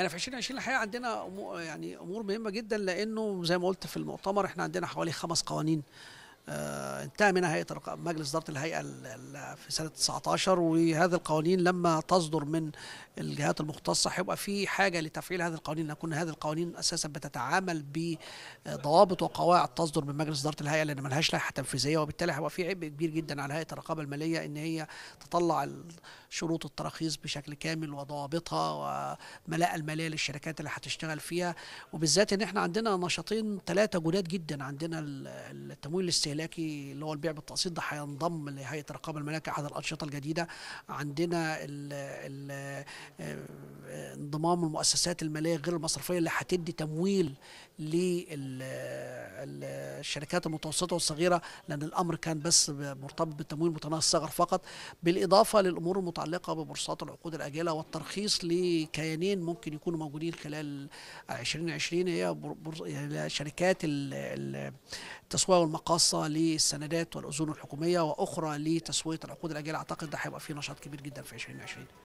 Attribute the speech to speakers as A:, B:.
A: يعني في 2020 الحقيقه عندنا أمور يعني امور مهمه جدا لانه زي ما قلت في المؤتمر احنا عندنا حوالي خمس قوانين آه، انتهى منها هيئه مجلس اداره الهيئه في سنه 19 وهذه القوانين لما تصدر من الجهات المختصه هيبقى في حاجه لتفعيل هذه القوانين لتكون هذه القوانين اساسا بتتعامل بضوابط وقواعد تصدر من مجلس اداره الهيئه لان ما لهاش لائحه تنفيذيه وبالتالي هيبقى في عبء كبير جدا على هيئه الرقابه الماليه ان هي تطلع شروط التراخيص بشكل كامل وضوابطها وملاءه الماليه للشركات اللي هتشتغل فيها وبالذات ان احنا عندنا نشاطين ثلاثه جداد جدا عندنا التمويل الاستهلاكي الملاكي اللي هو البيع بالتقسيط ده هينضم لهيئه الرقابه الملاكي احد الانشطه الجديده عندنا ال ال انضمام المؤسسات الماليه غير المصرفيه اللي هتدي تمويل للشركات المتوسطه والصغيره لان الامر كان بس مرتبط بالتمويل متناهي الصغر فقط بالاضافه للامور المتعلقه ببورصات العقود الاجله والترخيص لكيانين ممكن يكونوا موجودين خلال 2020 هي شركات التسويه والمقاصه للسندات والاذون الحكوميه واخرى لتسويه العقود الاجله اعتقد ده هيبقى فيه نشاط كبير جدا في 2020